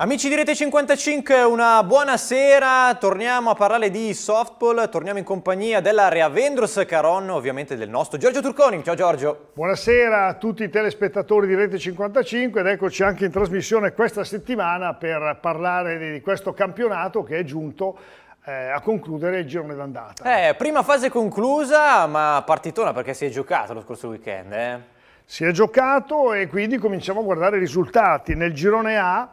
Amici di Rete 55, una buona sera, torniamo a parlare di softball, torniamo in compagnia della Reavendros Caron, ovviamente del nostro Giorgio Turconi. Ciao Giorgio! Buonasera a tutti i telespettatori di Rete 55 ed eccoci anche in trasmissione questa settimana per parlare di questo campionato che è giunto eh, a concludere il girone d'andata. Eh, prima fase conclusa, ma partitona perché si è giocato lo scorso weekend. Eh? Si è giocato e quindi cominciamo a guardare i risultati. Nel girone A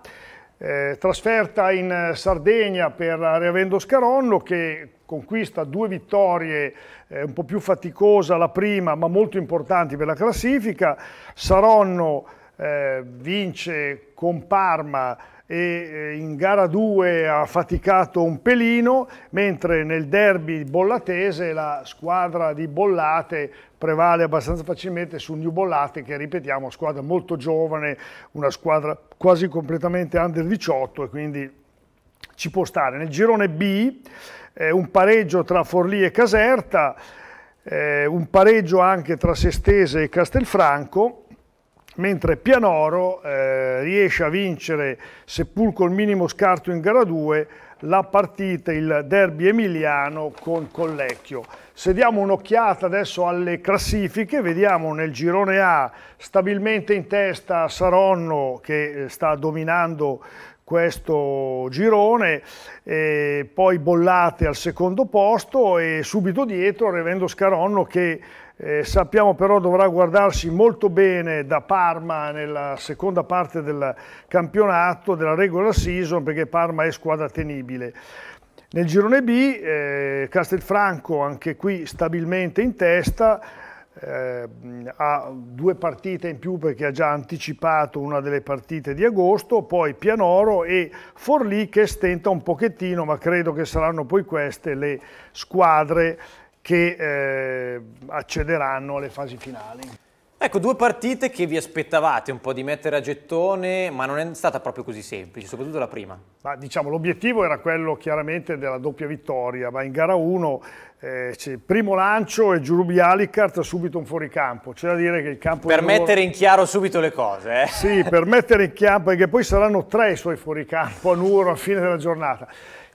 eh, trasferta in eh, Sardegna per Reavendo Scaronno che conquista due vittorie, eh, un po' più faticosa la prima ma molto importanti per la classifica, Saronno eh, vince con Parma e eh, in gara 2 ha faticato un pelino, mentre nel derby bollatese la squadra di Bollate prevale abbastanza facilmente su New Bollate che ripetiamo squadra molto giovane, una squadra quasi completamente under 18 e quindi ci può stare. Nel girone B eh, un pareggio tra Forlì e Caserta, eh, un pareggio anche tra Sestese e Castelfranco, mentre Pianoro eh, riesce a vincere, seppur col minimo scarto in gara 2, la partita, il derby emiliano con Collecchio. Se diamo un'occhiata adesso alle classifiche, vediamo nel girone A stabilmente in testa Saronno che eh, sta dominando questo girone, poi Bollate al secondo posto e subito dietro Revendo Scaronno che eh, sappiamo però dovrà guardarsi molto bene da Parma nella seconda parte del campionato, della regular season, perché Parma è squadra tenibile. Nel girone B, eh, Castelfranco anche qui stabilmente in testa, eh, ha due partite in più perché ha già anticipato una delle partite di agosto, poi Pianoro e Forlì che stenta un pochettino, ma credo che saranno poi queste le squadre che eh, accederanno alle fasi finali. Ecco, due partite che vi aspettavate un po' di mettere a gettone, ma non è stata proprio così semplice, soprattutto la prima. Ma diciamo, l'obiettivo era quello chiaramente della doppia vittoria, ma in gara 1 eh, primo lancio e Giurubi Alicart subito un fuoricampo. C'è da dire che il campo... Per mettere Nuor... in chiaro subito le cose. Eh. Sì, per mettere in chiaro, perché poi saranno tre i suoi fuoricampo a Nuoro a fine della giornata.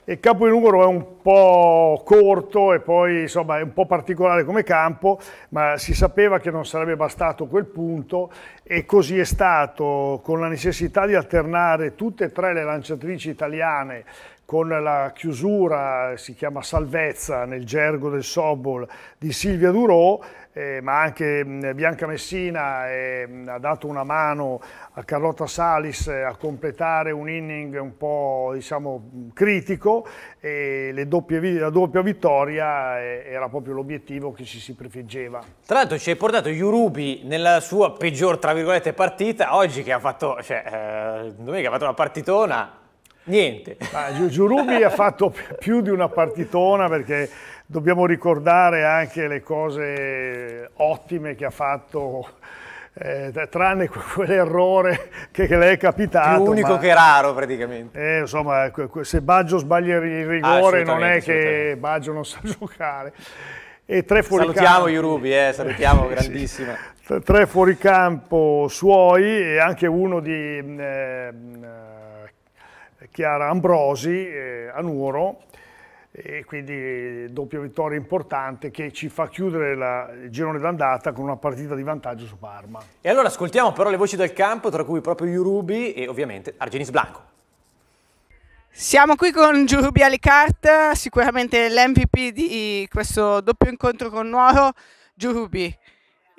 Il campo di Lugoro è un po' corto e poi insomma è un po' particolare come campo, ma si sapeva che non sarebbe bastato quel punto e così è stato con la necessità di alternare tutte e tre le lanciatrici italiane con la chiusura, si chiama salvezza nel gergo del softball di Silvia Durò, eh, ma anche mh, Bianca Messina eh, ha dato una mano a Carlotta Salis eh, a completare un inning un po' diciamo, critico e doppie, la doppia vittoria eh, era proprio l'obiettivo che ci si prefiggeva. Tra l'altro ci hai portato Jurubi nella sua peggior partita, oggi che ha fatto, cioè, eh, domenica ha fatto una partitona Niente. Ma Giurumi ha fatto più di una partitona perché dobbiamo ricordare anche le cose ottime che ha fatto eh, tranne quell'errore che, che, le è capitato. Più unico ma, che raro praticamente. Eh, insomma, se Baggio sbaglia il rigore ah, non è che Baggio non sa giocare. E tre salutiamo Iurubi, eh, salutiamo, grandissima. Sì. Tre fuoricampo suoi e anche uno di... Mm, eh, Chiara Ambrosi eh, a Nuoro e quindi doppia vittoria importante che ci fa chiudere la, il girone d'andata con una partita di vantaggio su Parma. E allora ascoltiamo però le voci del campo, tra cui proprio Jurubi e ovviamente Argenis Blanco. Siamo qui con Giurubi Alicart, sicuramente l'MVP di questo doppio incontro con Nuoro. Giurubi,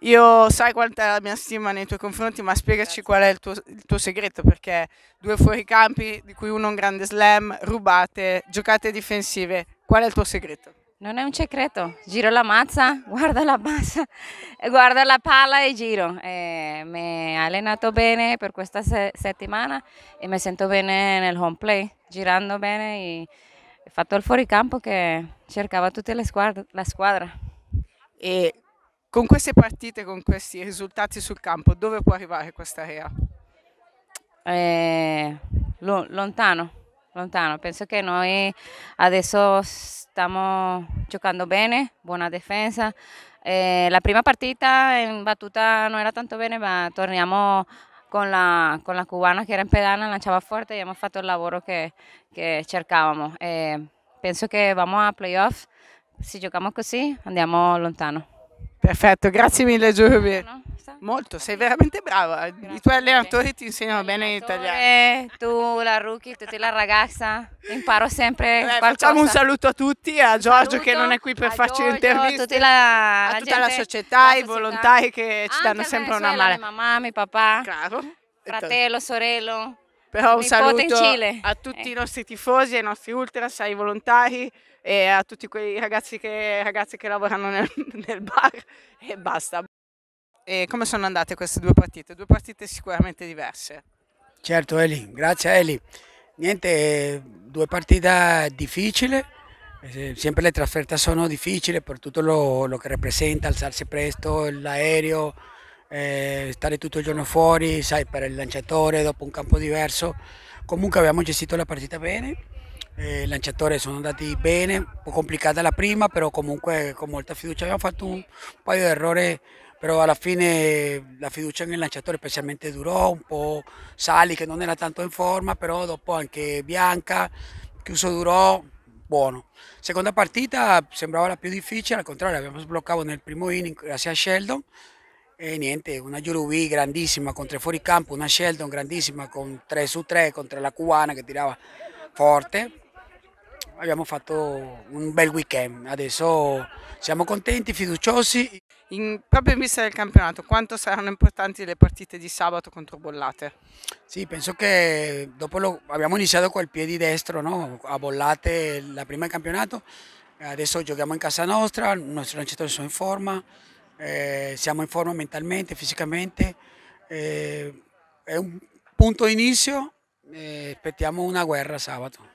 io sai quanta è la mia stima nei tuoi confronti, ma spiegaci qual è il tuo, il tuo segreto, perché due fuoricampi, di cui uno un grande slam, rubate, giocate difensive. Qual è il tuo segreto? Non è un segreto, giro la mazza, guardo la massa, guardo la palla e giro. E eh, mi ha allenato bene per questa se settimana e mi sento bene nel home play, girando bene ho fatto il fuoricampo che cercava tutta la squadra. La squadra. E con queste partite, con questi risultati sul campo, dove può arrivare questa Rea? Eh, lo, lontano, lontano. Penso che noi adesso stiamo giocando bene, buona difesa. Eh, la prima partita in battuta non era tanto bene, ma torniamo con la, con la cubana che era in pedana, lanciava forte e abbiamo fatto il lavoro che, che cercavamo. Eh, penso che vamo a playoff, se giochiamo così andiamo lontano. Perfetto, grazie mille Giove. Molto, sei veramente brava. Grazie. I tuoi allenatori ti insegnano bene l'italiano. Tu, la rookie, tutti la ragazza, imparo sempre Beh, Facciamo un saluto a tutti, a Giorgio saluto, che non è qui per farci l'intervista, la... a tutta la, la società, la i volontari che ci danno sempre una mano. Mia mamma, mio papà, claro. fratello, sorello. Però un saluto a tutti eh. i nostri tifosi, ai nostri ultras, ai volontari e a tutti quei ragazzi che, ragazzi che lavorano nel, nel bar e basta. E come sono andate queste due partite? Due partite sicuramente diverse. Certo Eli, grazie Eli. Niente, due partite difficili, eh, sempre le trasferte sono difficili per tutto lo, lo che rappresenta, alzarsi presto, l'aereo, eh, stare tutto il giorno fuori, sai, per il lanciatore, dopo un campo diverso. Comunque abbiamo gestito la partita bene, eh, i lanciatori sono andati bene, un po' complicata la prima, però comunque con molta fiducia. Abbiamo fatto un paio di errori, però alla fine la fiducia nel lanciatore specialmente durò, un po' Sali che non era tanto in forma, però dopo anche Bianca, chiuso durò, buono. Seconda partita sembrava la più difficile, al contrario abbiamo sbloccato nel primo inning grazie a Sheldon, e niente, una Jurubi grandissima contro il fuoricampo, una Sheldon grandissima con 3 su 3 contro la cubana che tirava forte. Abbiamo fatto un bel weekend, adesso siamo contenti, fiduciosi. In, proprio in vista del campionato, quanto saranno importanti le partite di sabato contro Bollate? Sì, penso che dopo lo, abbiamo iniziato col piede destro no? a Bollate la prima del campionato, adesso giochiamo in casa nostra, i nostri lanciatori sono in forma, eh, siamo in forma mentalmente, fisicamente, eh, è un punto d'inizio, eh, aspettiamo una guerra sabato.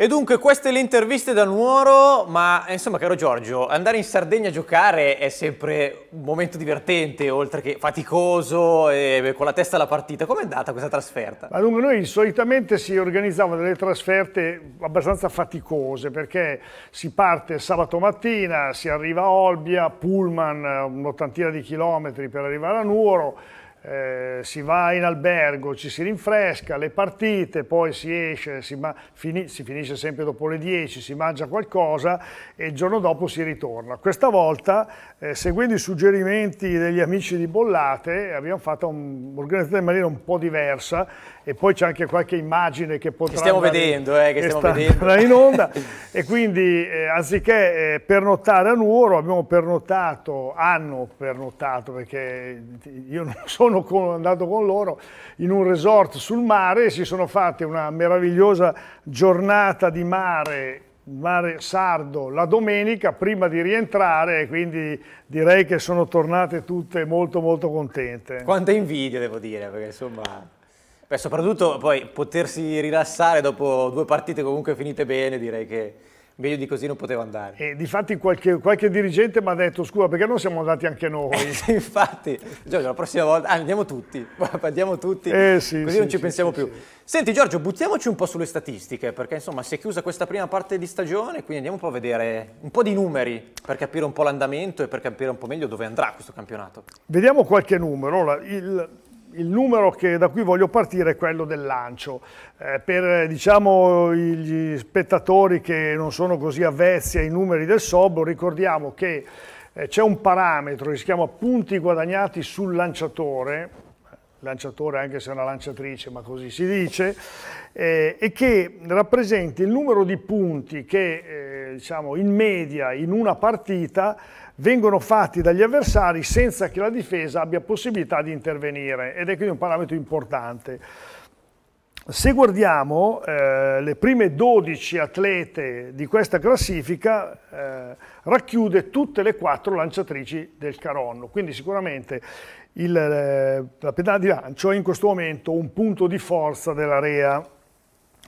E dunque queste le interviste da Nuoro, ma eh, insomma caro Giorgio, andare in Sardegna a giocare è sempre un momento divertente, oltre che faticoso e con la testa alla partita. Com'è andata questa trasferta? Ma dunque noi solitamente si organizzavano delle trasferte abbastanza faticose, perché si parte sabato mattina, si arriva a Olbia, Pullman, eh, un'ottantina di chilometri per arrivare a Nuoro, eh, si va in albergo, ci si rinfresca, le partite, poi si esce, si, fini si finisce sempre dopo le 10, si mangia qualcosa e il giorno dopo si ritorna. Questa volta, eh, seguendo i suggerimenti degli amici di Bollate, abbiamo fatto un, organizzato in maniera un po' diversa e poi c'è anche qualche immagine che potrà... Che stiamo andare, vedendo, eh, che, che stiamo vedendo. in onda e quindi eh, anziché eh, pernottare a Nuoro abbiamo pernottato, hanno pernottato perché io non sono sono con, andato con loro in un resort sul mare e si sono fatte una meravigliosa giornata di mare mare sardo la domenica prima di rientrare quindi direi che sono tornate tutte molto molto contente quanta invidia devo dire perché insomma beh, soprattutto poi potersi rilassare dopo due partite comunque finite bene direi che Meglio di così non poteva andare. E difatti qualche, qualche dirigente mi ha detto scusa perché non siamo andati anche noi? Eh, infatti, Giorgio la prossima volta ah, andiamo tutti, andiamo tutti, eh, sì, così sì, non ci pensiamo più. Senti Giorgio, buttiamoci un po' sulle statistiche perché insomma si è chiusa questa prima parte di stagione quindi andiamo un po' a vedere un po' di numeri per capire un po' l'andamento e per capire un po' meglio dove andrà questo campionato. Vediamo qualche numero. Il, il numero che, da cui voglio partire è quello del lancio. Eh, per diciamo, gli spettatori che non sono così avvezzi ai numeri del SOB, ricordiamo che eh, c'è un parametro che si chiama punti guadagnati sul lanciatore, lanciatore anche se è una lanciatrice, ma così si dice, eh, e che rappresenta il numero di punti che eh, diciamo, in media in una partita vengono fatti dagli avversari senza che la difesa abbia possibilità di intervenire ed è quindi un parametro importante. Se guardiamo eh, le prime 12 atlete di questa classifica, eh, racchiude tutte le quattro lanciatrici del Caronno, quindi sicuramente il, eh, la pedana di lancio è in questo momento un punto di forza dell'area.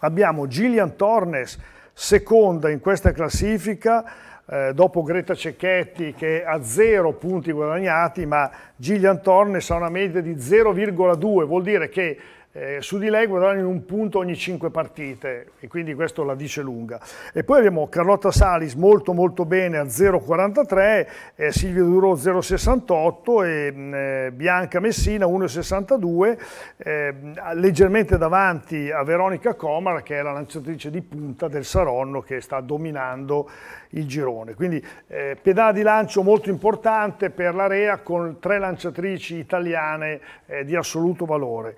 Abbiamo Gillian Tornes, seconda in questa classifica, eh, dopo Greta Cecchetti che ha zero punti guadagnati, ma Gillian Tornes ha una media di 0,2, vuol dire che eh, su di lei guadagnano un punto ogni 5 partite e quindi questo la dice lunga. E poi abbiamo Carlotta Salis molto molto bene a 0,43, eh, Silvio Duro 0,68 e mm, eh, Bianca Messina 1,62, eh, leggermente davanti a Veronica Comara che è la lanciatrice di punta del Saronno che sta dominando il girone. Quindi eh, pedà di lancio molto importante per l'area con tre lanciatrici italiane eh, di assoluto valore.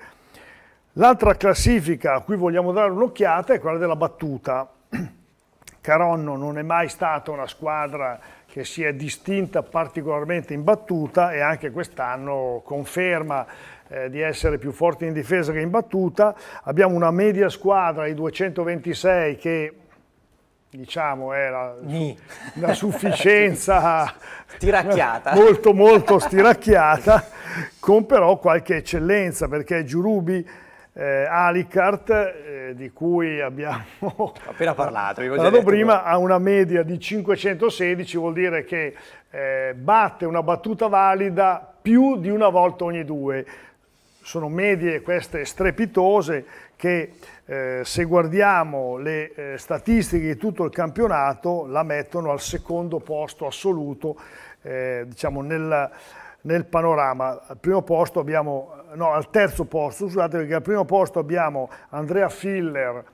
L'altra classifica a cui vogliamo dare un'occhiata è quella della battuta. Caronno non è mai stata una squadra che si è distinta particolarmente in battuta e anche quest'anno conferma eh, di essere più forte in difesa che in battuta. Abbiamo una media squadra di 226 che diciamo è la, la sufficienza stiracchiata. molto molto stiracchiata con però qualche eccellenza perché Giurubi eh, Alicart, eh, di cui abbiamo appena parlato, parlato prima, ha una media di 516, vuol dire che eh, batte una battuta valida più di una volta ogni due. Sono medie queste strepitose che eh, se guardiamo le eh, statistiche di tutto il campionato la mettono al secondo posto assoluto, eh, diciamo nel nel panorama. Al, primo posto abbiamo, no, al terzo posto, scusate, perché al primo posto abbiamo Andrea Filler,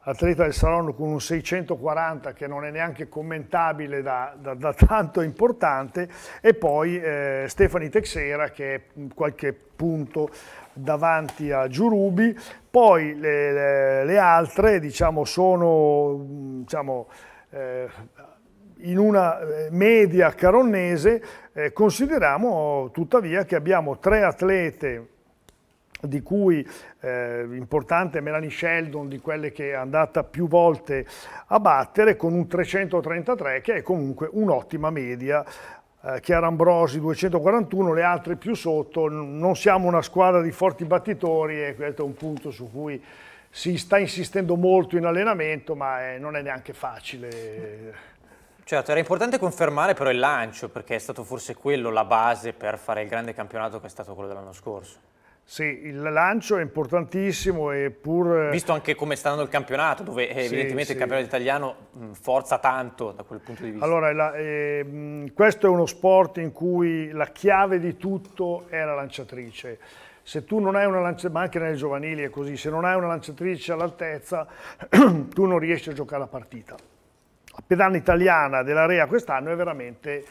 atleta del Salon con un 640 che non è neanche commentabile da, da, da tanto importante e poi eh, Stefani Texera che è qualche punto davanti a Giurubi poi le, le, le altre diciamo sono diciamo eh, in una eh, media caronnese eh, consideriamo tuttavia che abbiamo tre atlete di cui eh, importante Melanie Sheldon, di quelle che è andata più volte a battere, con un 333 che è comunque un'ottima media. Eh, Chiara Ambrosi 241, le altre più sotto, non siamo una squadra di forti battitori e questo è un punto su cui si sta insistendo molto in allenamento, ma eh, non è neanche facile Certo, era importante confermare però il lancio, perché è stato forse quello la base per fare il grande campionato che è stato quello dell'anno scorso. Sì, il lancio è importantissimo e pur... Eh, Visto anche come sta andando il campionato, dove eh, sì, evidentemente sì. il campionato italiano mm, forza tanto da quel punto di vista. Allora, la, eh, questo è uno sport in cui la chiave di tutto è la lanciatrice. Se tu non hai una lanciatrice, ma anche nelle giovanili è così, se non hai una lanciatrice all'altezza, tu non riesci a giocare la partita la pedana italiana dell'area quest'anno è veramente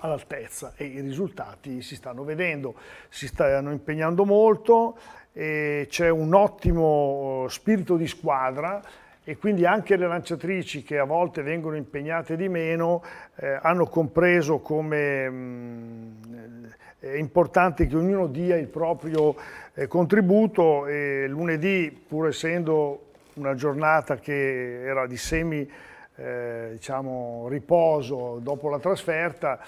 all'altezza e i risultati si stanno vedendo, si stanno impegnando molto, c'è un ottimo eh, spirito di squadra e quindi anche le lanciatrici che a volte vengono impegnate di meno eh, hanno compreso come mh, mm, eh, è importante che ognuno dia il proprio eh, contributo e lunedì pur essendo una giornata che era di semi eh, diciamo, riposo dopo la trasferta,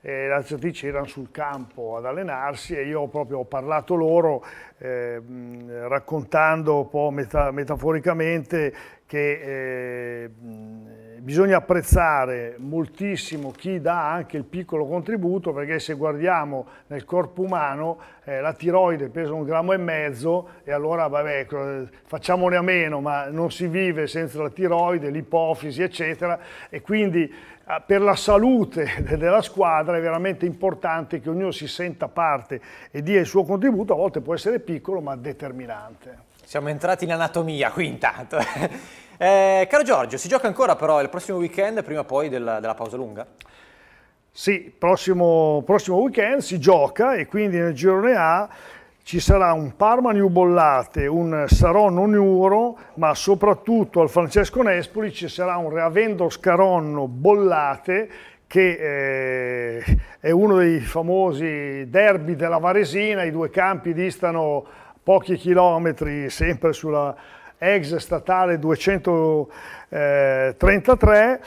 eh, le calciatrici erano sul campo ad allenarsi e io proprio ho parlato loro eh, raccontando un po' meta, metaforicamente che eh, bisogna apprezzare moltissimo chi dà anche il piccolo contributo perché se guardiamo nel corpo umano eh, la tiroide pesa un grammo e mezzo e allora vabbè ecco, facciamone a meno ma non si vive senza la tiroide, l'ipofisi eccetera e quindi ah, per la salute della squadra è veramente importante che ognuno si senta parte e dia il suo contributo, a volte può essere piccolo ma determinante. Siamo entrati in anatomia qui intanto. Eh, caro Giorgio, si gioca ancora però il prossimo weekend, prima o poi della, della pausa lunga? Sì, prossimo, prossimo weekend si gioca e quindi nel girone A ci sarà un Parma New Bollate, un Saronno Niuro, ma soprattutto al Francesco Nespoli ci sarà un Reavendo Scaronno Bollate che eh, è uno dei famosi derby della Varesina, i due campi distano pochi chilometri sempre sulla ex statale 233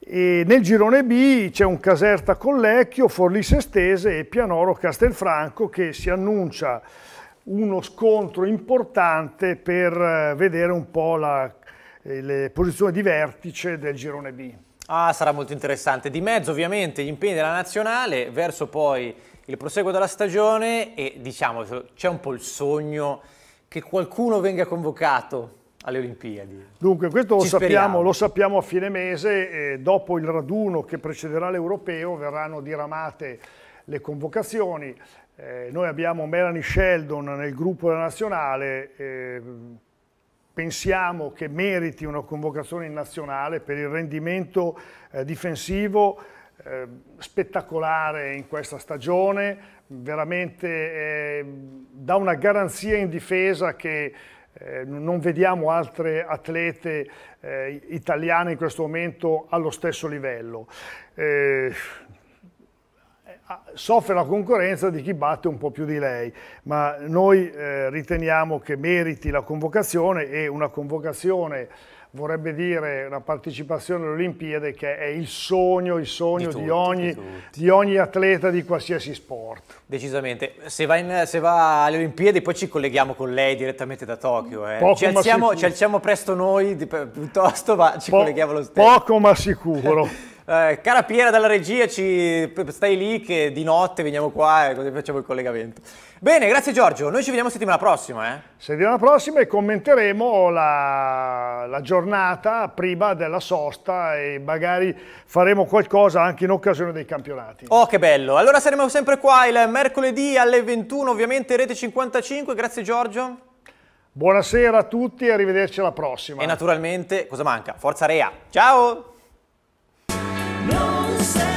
e nel girone B c'è un Caserta Collecchio, Forlì Sestese e Pianoro Castelfranco che si annuncia uno scontro importante per eh, vedere un po' la, eh, le posizioni di vertice del girone B. Ah, sarà molto interessante. Di mezzo ovviamente gli impegni della Nazionale, verso poi il proseguo della stagione e diciamo c'è un po' il sogno che qualcuno venga convocato alle Olimpiadi. Dunque, questo lo sappiamo, lo sappiamo, a fine mese, dopo il raduno che precederà l'europeo verranno diramate le convocazioni. Eh, noi abbiamo Melanie Sheldon nel gruppo della nazionale, eh, pensiamo che meriti una convocazione in nazionale per il rendimento eh, difensivo eh, spettacolare in questa stagione, veramente eh, dà una garanzia in difesa che eh, non vediamo altre atlete eh, italiane in questo momento allo stesso livello. Eh, soffre la concorrenza di chi batte un po' più di lei, ma noi eh, riteniamo che meriti la convocazione e una convocazione vorrebbe dire una partecipazione alle Olimpiadi che è il sogno, il sogno di, tutti, di, ogni, di, di ogni, atleta di qualsiasi sport. Decisamente, se va, in, se va, alle Olimpiadi poi ci colleghiamo con lei direttamente da Tokyo, eh. ci, alziamo, ci, alziamo, presto noi piuttosto ma ci po colleghiamo lo stesso. Poco ma sicuro. Eh, cara Piera della regia, ci... stai lì che di notte veniamo qua e così facciamo il collegamento. Bene, grazie Giorgio, noi ci vediamo settimana prossima. Eh? Settimana prossima e commenteremo la, la giornata prima della sosta e magari faremo qualcosa anche in occasione dei campionati. Oh che bello, allora saremo sempre qua il mercoledì alle 21 ovviamente Rete 55, grazie Giorgio. Buonasera a tutti e arrivederci alla prossima. E naturalmente, cosa manca? Forza Rea. Ciao! say